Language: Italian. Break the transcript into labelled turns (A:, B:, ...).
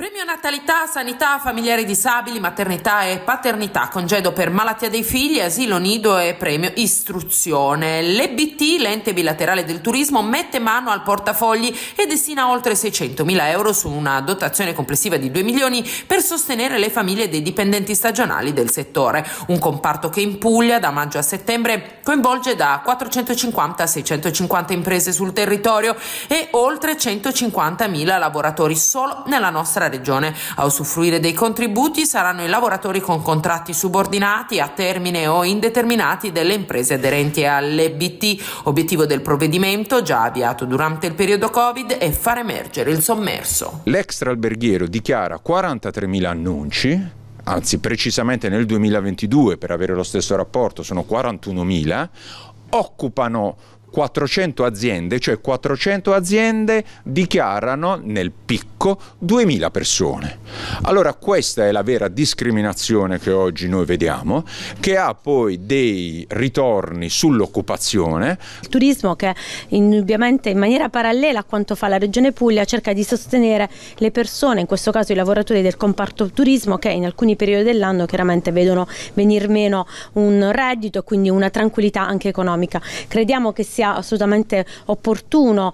A: Premio natalità, sanità, familiari disabili, maternità e paternità, congedo per malattia dei figli, asilo nido e premio istruzione. L'EBT, l'ente bilaterale del turismo, mette mano al portafogli e destina oltre 600 mila euro su una dotazione complessiva di 2 milioni per sostenere le famiglie dei dipendenti stagionali del settore. Un comparto che in Puglia da maggio a settembre coinvolge da 450 a 650 imprese sul territorio e oltre 150 mila lavoratori solo nella nostra Regione. A usufruire dei contributi saranno i lavoratori con contratti subordinati a termine o indeterminati delle imprese aderenti all'EBT. Obiettivo del provvedimento, già avviato durante il periodo Covid, è far emergere il sommerso.
B: L'extra alberghiero dichiara 43.000 annunci, anzi precisamente nel 2022 per avere lo stesso rapporto sono 41.000, occupano 400 aziende, cioè 400 aziende dichiarano nel picco 2000 persone. Allora questa è la vera discriminazione che oggi noi vediamo, che ha poi dei ritorni sull'occupazione. Il turismo che
C: indubbiamente in maniera parallela a quanto fa la Regione Puglia cerca di sostenere le persone, in questo caso i lavoratori del comparto turismo che in alcuni periodi dell'anno chiaramente vedono venir meno un reddito e quindi una tranquillità anche economica. Crediamo che sia sia assolutamente opportuno